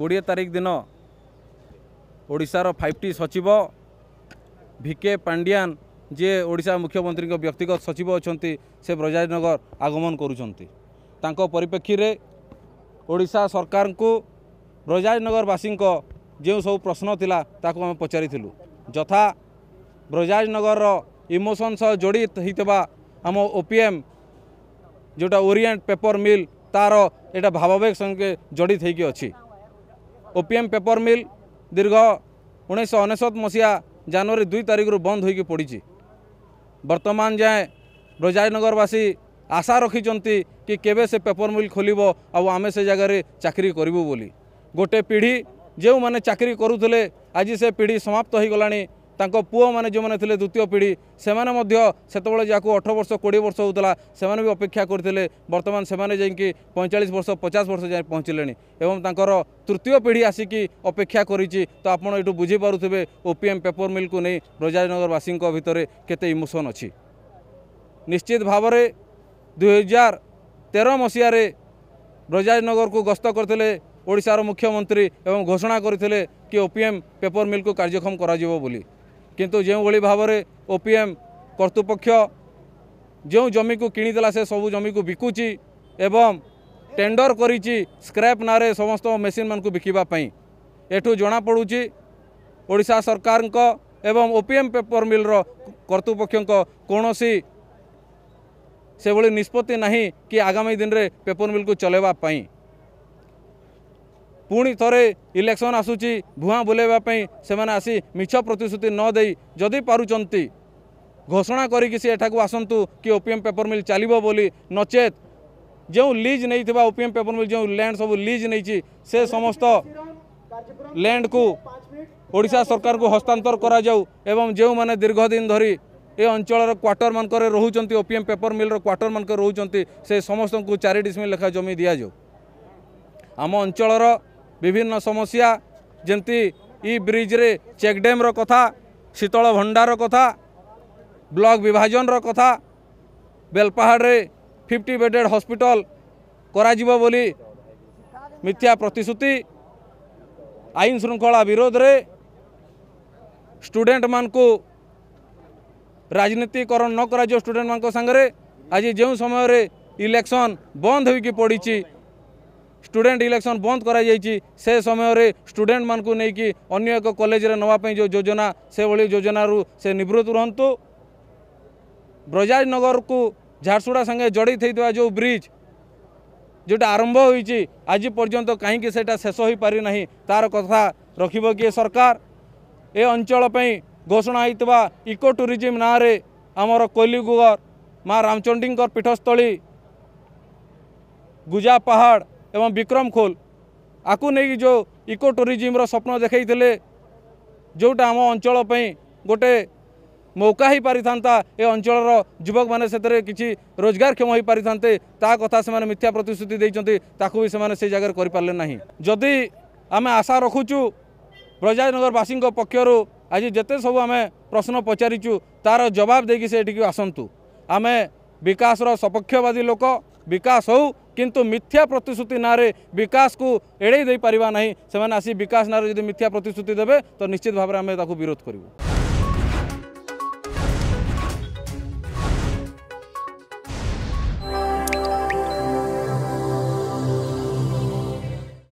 କୋଡ଼ିଏ ତାରିଖ ଦିନ ଓଡ଼ିଶାର ଫାଇଭ୍ ଟି ସଚିବ ଭିକେ ପାଣ୍ଡିଆନ୍ ଯିଏ ଓଡ଼ିଶା ମୁଖ୍ୟମନ୍ତ୍ରୀଙ୍କ ବ୍ୟକ୍ତିଗତ ସଚିବ ଅଛନ୍ତି ସେ ବ୍ରଜାଜନଗର ଆଗମନ କରୁଛନ୍ତି ତାଙ୍କ ପରିପ୍ରେକ୍ଷୀରେ ଓଡ଼ିଶା ସରକାରଙ୍କୁ ବ୍ରଜାଜନଗରବାସୀଙ୍କ ଯେଉଁ ସବୁ ପ୍ରଶ୍ନ ଥିଲା ତାକୁ ଆମେ ପଚାରିଥିଲୁ ଯଥା ବ୍ରଜାଜନଗରର ଇମୋସନ୍ ସହ ଜଡ଼ିତ ହୋଇଥିବା ଆମ ଓ ପି ଏମ୍ ଯେଉଁଟା ଓରିଏଣ୍ଟ ପେପର ମିଲ୍ ତାର ଏଇଟା ଭାବବେଗ ସଙ୍ଗେ ଜଡ଼ିତ ହୋଇକି ଅଛି ଓପିଏମ୍ ପେପର ମିଲ୍ ଦୀର୍ଘ ଉଣେଇଶହ ଅନେଶତ ମସିହା ଜାନୁଆରୀ ଦୁଇ ତାରିଖରୁ ବନ୍ଦ ହୋଇକି ପଡ଼ିଛି ବର୍ତ୍ତମାନ ଯାଏଁ ବ୍ରଜାନଗରବାସୀ ଆଶା ରଖିଛନ୍ତି କି କେବେ ସେ ପେପର ମିଲ୍ ଖୋଲିବ ଆଉ ଆମେ ସେ ଜାଗାରେ ଚାକିରି କରିବୁ ବୋଲି ଗୋଟେ ପିଢ଼ି ଯେଉଁମାନେ ଚାକିରି କରୁଥିଲେ ଆଜି ସେ ପିଢ଼ି ସମାପ୍ତ ହୋଇଗଲାଣି ତାଙ୍କ ପୁଅମାନେ ଯେଉଁମାନେ ଥିଲେ ଦ୍ୱିତୀୟ ପିଢ଼ି ସେମାନେ ମଧ୍ୟ ସେତେବେଳେ ଯାହାକୁ ଅଠର ବର୍ଷ କୋଡ଼ିଏ ବର୍ଷ ହେଉଥିଲା ସେମାନେ ବି ଅପେକ୍ଷା କରିଥିଲେ ବର୍ତ୍ତମାନ ସେମାନେ ଯାଇକି ପଇଁଚାଳିଶ ବର୍ଷ ପଚାଶ ବର୍ଷ ଯାଇ ପହଞ୍ଚିଲେଣି ଏବଂ ତାଙ୍କର ତୃତୀୟ ପିଢ଼ି ଆସିକି ଅପେକ୍ଷା କରିଛି ତ ଆପଣ ଏଠୁ ବୁଝିପାରୁଥିବେ ଓପିଏମ୍ ପେପର ମିଲ୍କୁ ନେଇ ବ୍ରଜାନଗରବାସୀଙ୍କ ଭିତରେ କେତେ ଇମୋସନ୍ ଅଛି ନିଶ୍ଚିତ ଭାବରେ ଦୁଇହଜାର ତେର ମସିହାରେ ବ୍ରଜାଜନଗରକୁ ଗସ୍ତ କରିଥିଲେ ଓଡ଼ିଶାର ମୁଖ୍ୟମନ୍ତ୍ରୀ ଏବଂ ଘୋଷଣା କରିଥିଲେ କି ଓପିଏମ୍ ପେପର ମିଲ୍କୁ କାର୍ଯ୍ୟକ୍ଷମ କରାଯିବ ବୋଲି किंतु जो भाई भाव में ओपीएम करतृपक्ष जो जमी को किला से सब जमी को बिकुची एवं टेंडर कर स्क्रैप ना समस्त मेसीन मान बिकापी एठू जमापड़ी ओडा सरकार एवं ओपीएम पेपर मिलर करतृपक्ष कौन सी से भाई निष्पत्ति ना कि आगामी दिन में पेपर मिल को चलवाई ପୁଣି ଥରେ ଇଲେକ୍ସନ୍ ଆସୁଛି ଭୁଆଁ ବୁଲେଇବା ପାଇଁ ସେମାନେ ଆସି ମିଛ ପ୍ରତିଶ୍ରୁତି ନ ଦେଇ ଯଦି ପାରୁଛନ୍ତି ଘୋଷଣା କରିକି ସେ ଏଠାକୁ ଆସନ୍ତୁ କି ଓପିଏମ୍ ପେପର୍ ମିଲ୍ ଚାଲିବ ବୋଲି ନଚେତ୍ ଯେଉଁ ଲିଜ୍ ନେଇଥିବା ଓପିଏମ୍ ପେପର୍ ମିଲ୍ ଯେଉଁ ଲ୍ୟାଣ୍ଡ ସବୁ ଲିଜ୍ ନେଇଛି ସେ ସମସ୍ତ ଲ୍ୟାଣ୍ଡକୁ ଓଡ଼ିଶା ସରକାରଙ୍କୁ ହସ୍ତାନ୍ତର କରାଯାଉ ଏବଂ ଯେଉଁମାନେ ଦୀର୍ଘ ଦିନ ଧରି ଏ ଅଞ୍ଚଳର କ୍ୱାର୍ଟରମାନଙ୍କରେ ରହୁଛନ୍ତି ଓପିଏମ୍ ପେପର୍ ମିଲ୍ର କ୍ୱାର୍ଟରମାନଙ୍କରେ ରହୁଛନ୍ତି ସେ ସମସ୍ତଙ୍କୁ ଚାରି ଡିସମିଲ୍ ଲେଖା ଜମି ଦିଆଯାଉ ଆମ ଅଞ୍ଚଳର विभिन्न समस्या जमी इ ब्रिज्रे चेकडेम कथा शीतल भंडार कथा ब्लक विभाजन कथा बेलपहाड़े फिफ्टी बेडेड हस्पिटल मिथ्या प्रतिश्रुति आईन श्रृंखला विरोध रे स्टूडेंट मान को राजनीतिकरण नक स्टूडेंट मान संगे आज जो समय रे इलेक्शन बंद हो पड़ी স্টুডেন্ট ইলেকশন বন্ধ করা যাইছি সে সময়রে স্টুডেন্ট মানুষ নেই অন্য এক কলেজের নেওয়া যে যোজনা সেভাবে যোজনার সে নিবৃত রহতু ব্রজাজনগর কু ঝারসুড়া সঙ্গে জড়ি থাকা যে ব্রিজ যেটা আরম্ভ হয়েছি আজ পর্যন্ত কী সেটা শেষ হয়ে পারি না তার কথা রখব কি সরকার এ অঞ্চল ঘোষণা হয়েছে ইকো ট্যুরিজম না আমার কৈলিগুগর মা রামচণ্ডী পীঠস্থলী গুজা পাহাড় ଏବଂ ବିକ୍ରମ ଖୋଲ ଆକୁ ନେଇକି ଯେଉଁ ଇକୋ ଟୁରିଜିମ୍ର ସ୍ୱପ୍ନ ଦେଖାଇଥିଲେ ଯେଉଁଟା ଆମ ଅଞ୍ଚଳ ପାଇଁ ଗୋଟେ ମୌକା ହୋଇପାରିଥାନ୍ତା ଏ ଅଞ୍ଚଳର ଯୁବକମାନେ ସେଥିରେ କିଛି ରୋଜଗାରକ୍ଷମ ହୋଇପାରିଥାନ୍ତେ ତା କଥା ସେମାନେ ମିଥ୍ୟା ପ୍ରତିଶ୍ରୁତି ଦେଇଛନ୍ତି ତାକୁ ବି ସେମାନେ ସେଇ ଜାଗାରେ କରିପାରିଲେ ନାହିଁ ଯଦି ଆମେ ଆଶା ରଖୁଛୁ ବ୍ରଜାନଗରବାସୀଙ୍କ ପକ୍ଷରୁ ଆଜି ଯେତେ ସବୁ ଆମେ ପ୍ରଶ୍ନ ପଚାରିଛୁ ତାର ଜବାବ ଦେଇକି ସେ ଏଠିକି ଆସନ୍ତୁ ଆମେ ବିକାଶର ସପକ୍ଷବାଦୀ ଲୋକ विकास हो किंतु मिथ्या प्रतिश्रुति ना विकास को एड़े दे पारना ना से आसी विकास ना जब मिथ्या प्रतिश्रुति देते तो निश्चित भाव में आम विरोध करूँ